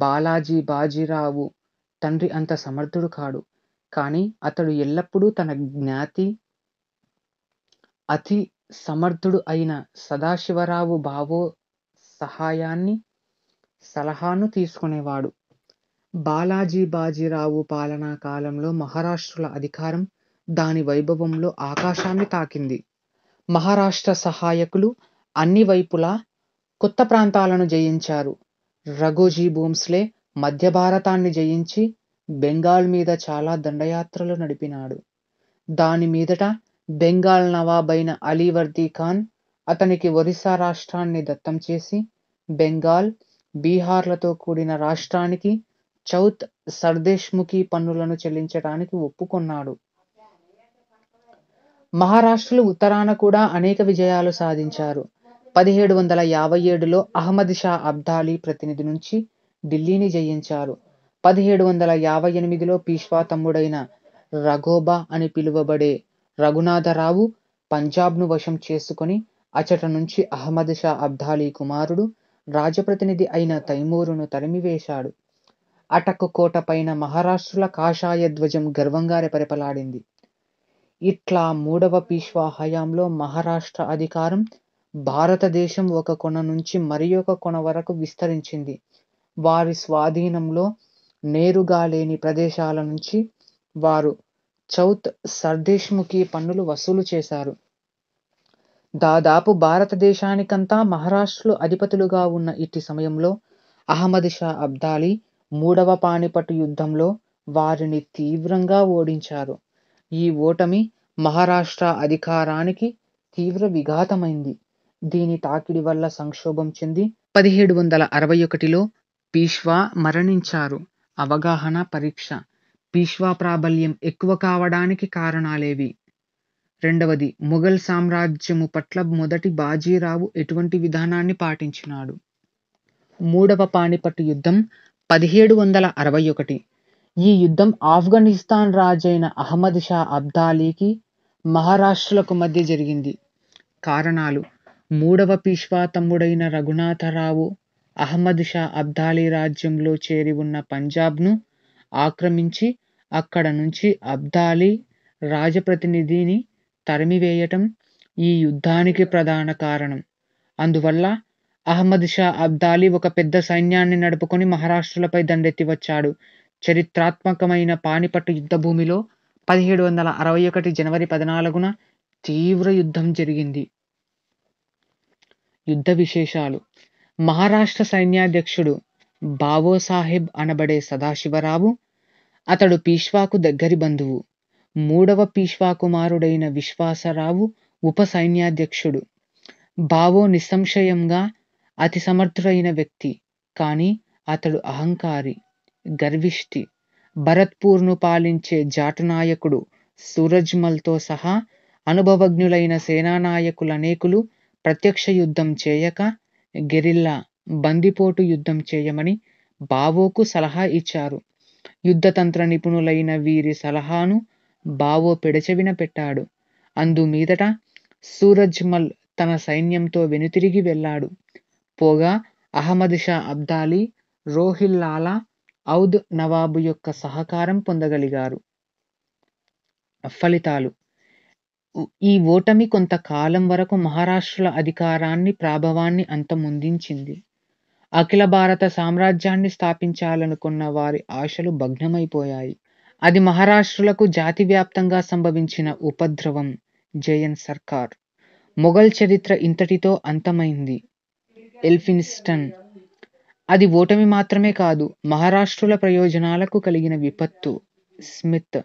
బాలాజీ బాజీరావు తండ్రి అంత సమర్థుడు కాడు కానీ అతడు ఎల్లప్పుడూ తన జ్ఞాతి అతి సమర్థుడు అయిన సదాశివరావు బావో సహాయాన్ని సలహాను తీసుకునేవాడు బాలాజీ బాజీరావు పాలనా కాలంలో మహారాష్ట్రల అధికారం దాని వైభవంలో ఆకాశాన్ని తాకింది మహారాష్ట్ర సహాయకులు అన్ని వైపులా కొత్త ప్రాంతాలను జయించారు రఘోజీ భోంస్లే మధ్య భారతాన్ని జయించి బెంగాల్ మీద చాలా దండయాత్రలు నడిపినాడు దాని మీదట బెంగాల్ నవాబైన అలీవర్దీ ఖాన్ అతనికి ఒరిస్సా రాష్ట్రాన్ని దత్తం చేసి బెంగాల్ బీహార్లతో కూడిన రాష్ట్రానికి చౌత్ సర్దేశ్ముఖి పన్నులను చెల్లించటానికి ఒప్పుకొన్నాడు మహారాష్ట్రలు ఉత్తరాన కూడా అనేక విజయాలు సాధించారు పదిహేడు వందల యాభై ఏడులో అహ్మద్ షా అబ్దాలీ ప్రతినిధి నుంచి ఢిల్లీని జయించారు పదిహేడు వందల యాభై ఎనిమిదిలో పీష్వా తమ్ముడైన రఘోబా అని పిలువబడే రఘునాథరావు పంజాబ్ను వశం చేసుకుని అచట నుంచి అహ్మద్ షా అబ్దాలీ కుమారుడు రాజప్రతినిధి అయిన తైమూరును తరిమివేశాడు కోట పైన మహారాష్ట్రుల కాషాయ ధ్వజం గర్వంగా రెపరెపలాడింది ఇట్లా మూడవ పీష్వా హయాంలో మహారాష్ట్ర అధికారం భారతదేశం ఒక కొన నుంచి మరి ఒక కొన వరకు విస్తరించింది వారి స్వాధీనంలో నేరుగా లేని ప్రదేశాల నుంచి వారు చౌత్ సర్దేశ్ముఖి పన్నులు వసూలు చేశారు దాదాపు భారతదేశానికంతా మహారాష్ట్రలు అధిపతులుగా ఉన్న ఇట్టి సమయంలో అహ్మద్ షా అబ్దాలీ మూడవ పానిపట్టు యుద్ధంలో వారిని తీవ్రంగా ఓడించారు ఈ ఓటమి మహారాష్ట్ర అధికారానికి తీవ్ర విఘాతమైంది దీని తాకిడి వల్ల సంక్షోభం చెంది పదిహేడు వందల అరవై ఒకటిలో పీష్వా మరణించారు అవగాహన పరీక్ష పీష్వా ప్రాబల్యం ఎక్కువ కావడానికి కారణాలేవి రెండవది ముఘల్ సామ్రాజ్యము పట్ల మొదటి బాజీరావు ఎటువంటి విధానాన్ని పాటించినాడు మూడవ పాణిపట్టు యుద్ధం పదిహేడు వందల అరవై ఒకటి ఈ యుద్ధం ఆఫ్ఘనిస్తాన్ రాజైన అహ్మద్ షా అబ్దాలీకి మహారాష్ట్రలకు మధ్య జరిగింది కారణాలు మూడవ పీష్వా తమ్ముడైన రఘునాథరావు అహ్మద్ షా అబ్దాలీ రాజ్యంలో చేరి ఉన్న పంజాబ్ను ఆక్రమించి అక్కడ నుంచి అబ్దాలీ రాజప్రతినిధిని తరిమివేయటం ఈ యుద్ధానికి ప్రధాన కారణం అందువల్ల అహ్మద్ షా అబ్దాలీ ఒక పెద్ద సైన్యాన్ని నడుపుకొని మహారాష్ట్రలపై దండెత్తి వచ్చాడు చరిత్రాత్మకమైన పాణిపట్టు యుద్ధభూమిలో పదిహేడు వందల అరవై ఒకటి జనవరి పద్నాలుగున తీవ్ర యుద్ధం జరిగింది యుద్ధ విశేషాలు మహారాష్ట్ర సైన్యాధ్యక్షుడు బావోసాహెబ్ అనబడే సదాశివరావు అతడు పీష్వాకు దగ్గరి బంధువు మూడవ పీష్వా కుమారుడైన విశ్వాసరావు ఉప సైన్యాధ్యక్షుడు బావో నిస్సంశయంగా అతి సమర్థుడైన వ్యక్తి కానీ అతడు అహంకారి గర్విష్టి భరత్పూర్ను పాలించే జాటనాయకుడు సూరజ్మల్తో సహా అనుభవజ్ఞులైన సేనానాయకులనేకులు ప్రత్యక్ష యుద్ధం చేయక గెరిల్లా బందిపోటు యుద్ధం చేయమని బావోకు సలహా ఇచ్చారు యుద్ధతంత్ర నిపుణులైన వీరి సలహాను బావో పెడచెవిన పెట్టాడు అందు మీదట సూరజ్మల్ తన సైన్యంతో వెనుతిరిగి వెళ్ళాడు పోగా అహ్మద్ షా అబ్దాలీ రోహిల్లాల ఔద్ నవాబు యొక్క సహకారం పొందగలిగారు ఫలితాలు ఈ ఓటమి కొంతకాలం వరకు మహారాష్ట్రల అధికారాన్ని ప్రాభవాన్ని అంతమొందించింది అఖిల భారత సామ్రాజ్యాన్ని స్థాపించాలనుకున్న వారి ఆశలు భగ్నమైపోయాయి అది మహారాష్ట్రలకు జాతి వ్యాప్తంగా సంభవించిన ఉపద్రవం జయన్ సర్కార్ మొఘల్ చరిత్ర ఇంతటితో అంతమైంది ఎల్ఫిన్స్టన్ అది ఓటమి మాత్రమే కాదు మహారాష్ట్రుల ప్రయోజనాలకు కలిగిన విపత్తు స్మిత్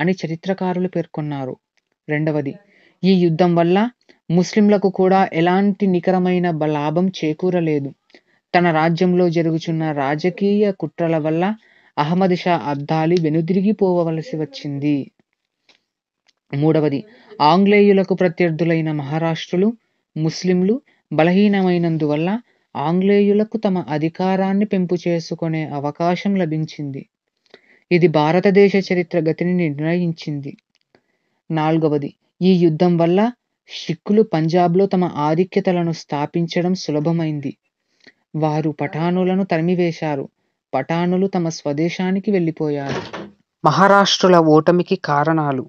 అని చరిత్రకారులు పేర్కొన్నారు రెండవది ఈ యుద్ధం వల్ల ముస్లింలకు కూడా ఎలాంటి నికరమైన లాభం చేకూరలేదు తన రాజ్యంలో జరుగుచున్న రాజకీయ కుట్రల వల్ల అహ్మద్ షా అబ్దాలి వెనుదిరిగిపోవలసి వచ్చింది మూడవది ఆంగ్లేయులకు ప్రత్యర్థులైన మహారాష్ట్రులు ముస్లింలు బలహీనమైనందువల్ల ఆంగ్లేయులకు తమ అధికారాన్ని పెంపు చేసుకునే అవకాశం లభించింది ఇది భారతదేశ చరిత్ర గతిని నిర్ణయించింది నాలుగవది ఈ యుద్ధం వల్ల సిక్కులు పంజాబ్లో తమ ఆధిక్యతలను స్థాపించడం సులభమైంది వారు పఠానులను తరిమివేశారు పఠానులు తమ స్వదేశానికి వెళ్ళిపోయారు మహారాష్ట్రుల ఓటమికి కారణాలు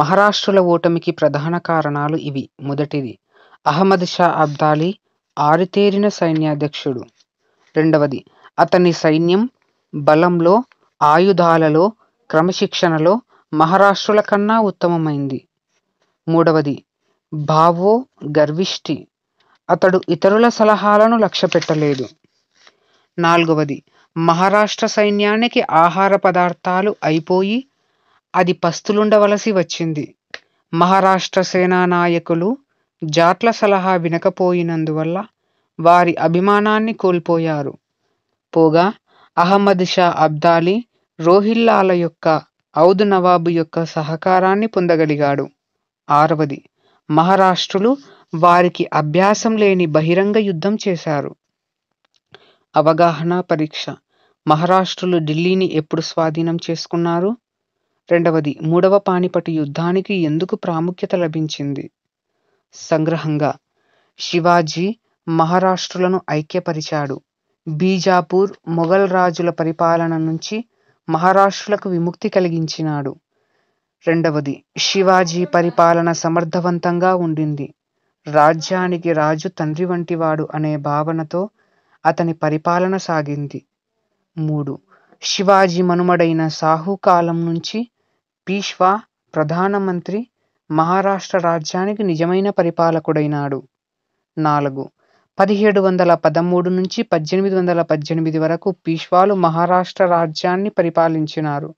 మహారాష్ట్రుల ఓటమికి ప్రధాన కారణాలు ఇవి మొదటిది అహ్మద్ షా అబ్దాలీ ఆరితేరిన సైన్యాధ్యక్షుడు రెండవది అతని సైన్యం బలంలో ఆయుధాలలో క్రమశిక్షణలో మహారాష్ట్రుల కన్నా ఉత్తమమైంది మూడవది భావో గర్విష్టి అతడు ఇతరుల సలహాలను లక్ష్యపెట్టలేదు నాలుగవది మహారాష్ట్ర సైన్యానికి ఆహార పదార్థాలు అయిపోయి అది పస్తులుండవలసి వచ్చింది మహారాష్ట్ర సేనా నాయకులు జాట్ల సలహా వినకపోయినందువల్ల వారి అభిమానాన్ని కోల్పోయారు పోగా అహ్మద్ షా అబ్దాలీ రోహిల్లాల యొక్క ఔద్ నవాబు యొక్క సహకారాన్ని పొందగలిగాడు ఆరవది మహారాష్ట్రులు వారికి అభ్యాసం లేని బహిరంగ యుద్ధం చేశారు అవగాహన పరీక్ష మహారాష్ట్రులు ఢిల్లీని ఎప్పుడు స్వాధీనం చేసుకున్నారు రెండవది మూడవ పానిపటి యుద్ధానికి ఎందుకు ప్రాముఖ్యత లభించింది సంగ్రహంగా శివాజీ మహారాష్ట్రులను ఐక్యపరిచాడు. బీజాపూర్ మొఘల్ రాజుల పరిపాలన నుంచి మహారాష్ట్రులకు విముక్తి కలిగించినాడు. రెండవది శివాజీ పరిపాలన సమర్థవంతంగా ఉండింది. రాజ్యానికి రాజు తండ్రి వంటివాడు అనే భావనతో అతని పరిపాలన సాగింది. మూడు శివాజీ మనుమడైన సాహుకాలం కాలం నుంచి పీష్వా ప్రధానమంత్రి మహారాష్ట్ర రాజ్యానికి నిజమైన పరిపాలకుడైనాడు నాలుగు పదిహేడు వందల పదమూడు నుంచి పద్దెనిమిది వందల పద్దెనిమిది వరకు పీష్వాలు మహారాష్ట్ర రాజ్యాన్ని పరిపాలించినారు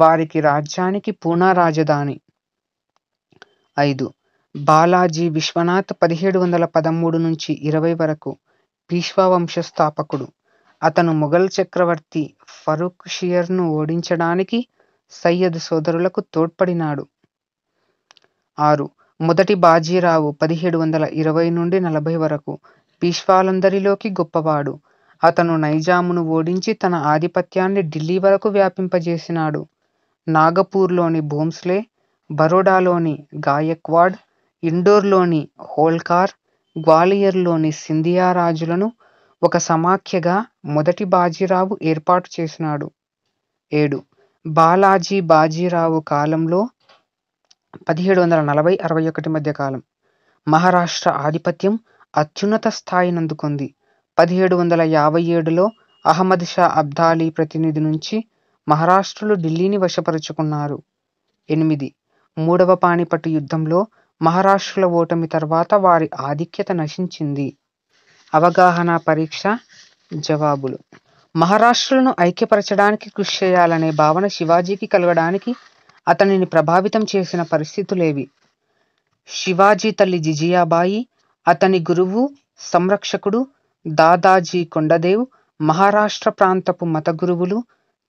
వారికి రాజ్యానికి పూనా రాజధాని ఐదు బాలాజీ విశ్వనాథ్ పదిహేడు వందల పదమూడు నుంచి ఇరవై వరకు పీష్వా వంశస్థాపకుడు అతను మొఘల్ చక్రవర్తి ఫరూక్ షియర్ను ఓడించడానికి సయ్యద్ సోదరులకు తోడ్పడినాడు ఆరు మొదటి బాజీరావు పదిహేడు వందల ఇరవై నుండి నలభై వరకు పీష్వాలందరిలోకి గొప్పవాడు అతను నైజామును ఓడించి తన ఆధిపత్యాన్ని ఢిల్లీ వరకు వ్యాపింపజేసినాడు నాగపూర్లోని భోంస్లే బరోడాలోని గాయక్వాడ్ ఇండోర్లోని హోల్కార్ గ్వాలియర్లోని సింధియా రాజులను ఒక సమాఖ్యగా మొదటి బాజీరావు ఏర్పాటు చేసినాడు ఏడు బాలాజీ బాజీరావు కాలంలో పదిహేడు వందల నలభై అరవై ఒకటి మధ్య కాలం మహారాష్ట్ర ఆధిపత్యం అత్యున్నత స్థాయినందుకుంది పదిహేడు వందల యాభై ఏడులో అహ్మద్ షా అబ్దాలీ ప్రతినిధి నుంచి మహారాష్ట్రలు ఢిల్లీని వశపరుచుకున్నారు ఎనిమిది మూడవ పాణిపట్టు యుద్ధంలో మహారాష్ట్రల ఓటమి తర్వాత వారి ఆధిక్యత నశించింది అవగాహన పరీక్ష జవాబులు మహారాష్ట్రలను ఐక్యపరచడానికి కృషి చేయాలనే భావన శివాజీకి కలగడానికి అతనిని ప్రభావితం చేసిన పరిస్థితులేవి శివాజీ తల్లి జిజియాబాయి అతని గురువు సంరక్షకుడు దాదాజీ కొండదేవ్ మహారాష్ట్ర ప్రాంతపు మత గురువులు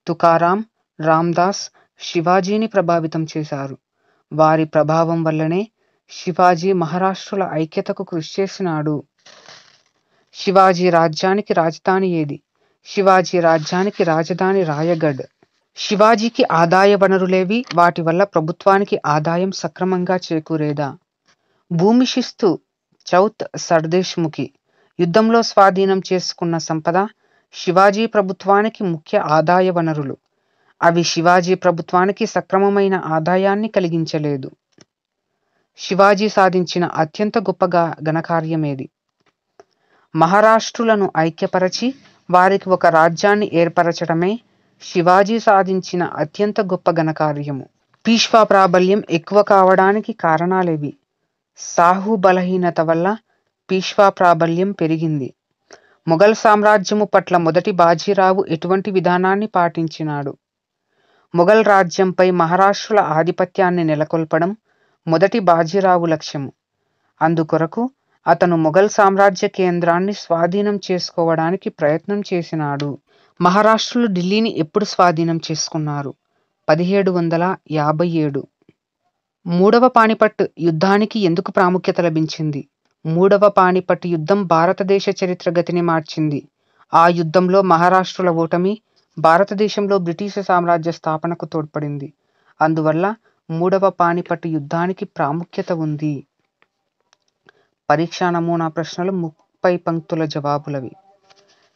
తుకారాం రామ్దాస్ శివాజీని ప్రభావితం చేశారు వారి ప్రభావం వల్లనే శివాజీ మహారాష్ట్రుల ఐక్యతకు కృషి చేసినాడు శివాజీ రాజ్యానికి రాజధాని ఏది శివాజీ రాజ్యానికి రాజధాని రాయగఢ్ శివాజీకి ఆదాయ వనరులేవి వాటి వల్ల ప్రభుత్వానికి ఆదాయం సక్రమంగా చేకూరేదా భూమి శిస్తు చౌత్ సర్దేశ్ముఖి యుద్ధంలో స్వాధీనం చేసుకున్న సంపద శివాజీ ప్రభుత్వానికి ముఖ్య ఆదాయ వనరులు అవి శివాజీ ప్రభుత్వానికి సక్రమమైన ఆదాయాన్ని కలిగించలేదు శివాజీ సాధించిన అత్యంత గొప్పగా ఘనకార్యమేది మహారాష్ట్రులను ఐక్యపరచి వారికి ఒక రాజ్యాన్ని ఏర్పరచడమే శివాజీ సాధించిన అత్యంత గొప్ప ఘనకార్యము పీష్వా ప్రాబల్యం ఎక్కువ కావడానికి కారణాలేవి సాహు బలహీనత వల్ల పీష్వా ప్రాబల్యం పెరిగింది మొఘల్ సామ్రాజ్యము పట్ల మొదటి బాజీరావు ఎటువంటి విధానాన్ని పాటించినాడు మొఘల్ రాజ్యంపై మహారాష్ట్రుల ఆధిపత్యాన్ని నెలకొల్పడం మొదటి బాజీరావు లక్ష్యము అందుకొరకు అతను మొఘల్ సామ్రాజ్య కేంద్రాన్ని స్వాధీనం చేసుకోవడానికి ప్రయత్నం చేసినాడు మహారాష్ట్రలు ఢిల్లీని ఎప్పుడు స్వాధీనం చేసుకున్నారు పదిహేడు వందల యాభై ఏడు మూడవ పాణిపట్ యుద్ధానికి ఎందుకు ప్రాముఖ్యత లభించింది మూడవ పాణిపట్ యుద్ధం భారతదేశ చరిత్ర గతిని మార్చింది ఆ యుద్ధంలో మహారాష్ట్రుల ఓటమి భారతదేశంలో బ్రిటిష్ సామ్రాజ్య స్థాపనకు తోడ్పడింది అందువల్ల మూడవ పాణిపట్ యుద్ధానికి ప్రాముఖ్యత ఉంది పరీక్షా నమూనా ప్రశ్నలు ముప్పై పంక్తుల జవాబులవి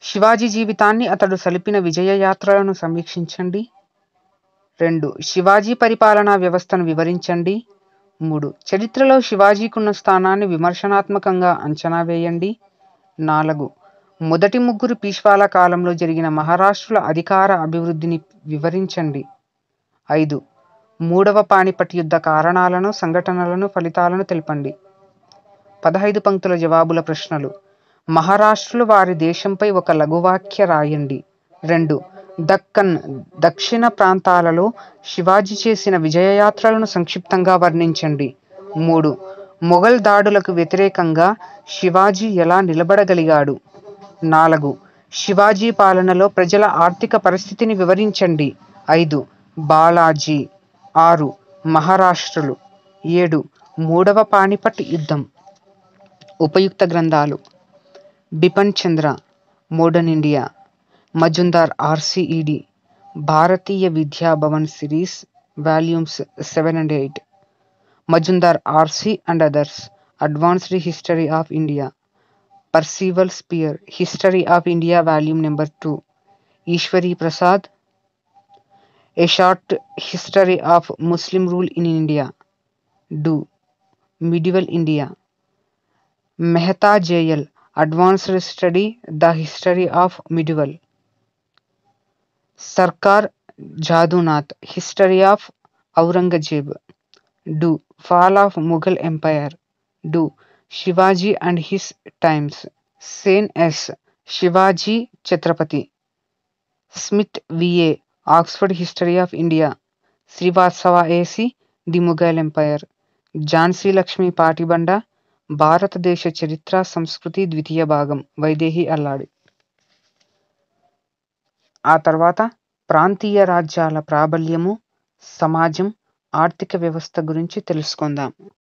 శివాజీ జీవితాన్ని అతడు సలిపిన విజయయాత్రలను సమీక్షించండి రెండు శివాజీ పరిపాలనా వ్యవస్థను వివరించండి మూడు చరిత్రలో శివాజీకున్న స్థానాన్ని విమర్శనాత్మకంగా అంచనా వేయండి నాలుగు మొదటి ముగ్గురు పీష్వాల కాలంలో జరిగిన మహారాష్ట్రుల అధికార అభివృద్ధిని వివరించండి ఐదు మూడవ పాణిపట్ యుద్ధ కారణాలను సంఘటనలను ఫలితాలను తెలపండి పదహైదు పంక్తుల జవాబుల ప్రశ్నలు మహారాష్ట్రులు వారి దేశంపై ఒక లఘువాఖ్య రాయండి రెండు దక్కన్ దక్షిణ ప్రాంతాలలో శివాజీ చేసిన విజయయాత్రలను సంక్షిప్తంగా వర్ణించండి మూడు మొఘల్ దాడులకు వ్యతిరేకంగా శివాజీ ఎలా నిలబడగలిగాడు నాలుగు శివాజీ పాలనలో ప్రజల ఆర్థిక పరిస్థితిని వివరించండి ఐదు బాలాజీ ఆరు మహారాష్ట్రలు ఏడు మూడవ పాణిపట్ యుద్ధం ఉపయుక్త గ్రంథాలు बिपन चंद्र modern India मजुंदार आर्सीईडी Bharatiya Vidya Bhavan series volumes seven and eight Majumdar R C and others advanced history of India Percival Spear history of India volume number two Ishwari Prasad a short history of Muslim rule in India डू medieval India Mehta J L advanced study the history of medieval sarkar jadunath history of aurangzeb do fall of mughal empire do shivaji and his times sen as shivaji chhatrapati smith va oxford history of india srivastava ac the mughal empire jhansi lakshmi patibanda భారతదేశ చరిత్ర సంస్కృతి ద్వితీయ భాగం వైదేహి అల్లాడి ఆ తర్వాత ప్రాంతీయ రాజ్యాల ప్రాబల్యము సమాజం ఆర్థిక వ్యవస్థ గురించి తెలుసుకుందాం